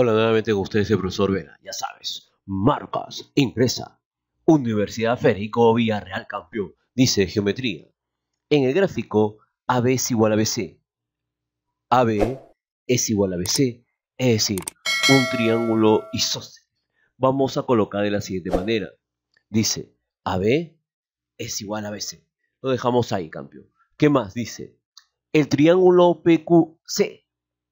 Hola nuevamente con ustedes el profesor Vela, ya sabes, marcas, impresa, Universidad Vía Villarreal campeón, dice geometría. En el gráfico, AB es igual a BC. AB es igual a BC, es decir, un triángulo isósceles. Vamos a colocar de la siguiente manera. Dice, AB es igual a BC. Lo dejamos ahí, campeón. ¿Qué más? Dice, el triángulo PQC.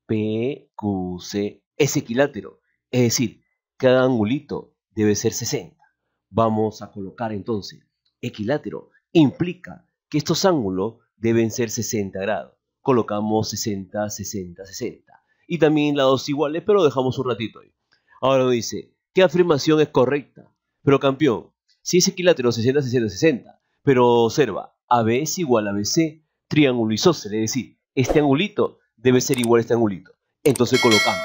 PQC es equilátero, es decir, cada angulito debe ser 60. Vamos a colocar entonces equilátero, implica que estos ángulos deben ser 60 grados. Colocamos 60, 60, 60. Y también lados iguales, pero dejamos un ratito ahí. Ahora nos dice, ¿qué afirmación es correcta? Pero campeón, si es equilátero 60, 60, 60, pero observa, AB es igual a BC, triángulo isósceles, es decir, este angulito debe ser igual a este angulito. Entonces colocamos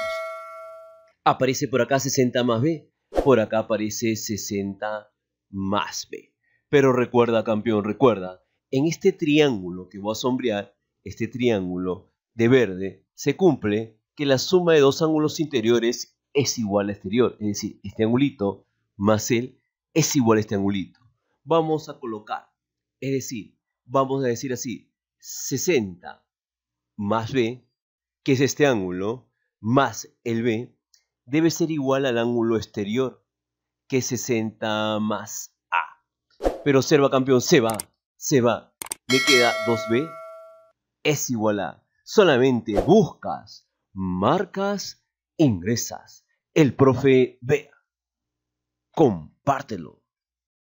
Aparece por acá 60 más B, por acá aparece 60 más B. Pero recuerda, campeón, recuerda, en este triángulo que voy a sombrear, este triángulo de verde, se cumple que la suma de dos ángulos interiores es igual al exterior. Es decir, este angulito más él es igual a este angulito. Vamos a colocar, es decir, vamos a decir así, 60 más B, que es este ángulo, más el B, debe ser igual al ángulo exterior, que 60 más A. Pero observa, campeón, se va, se va. Me queda 2B, es igual a. Solamente buscas, marcas, ingresas. El profe vea. Compártelo.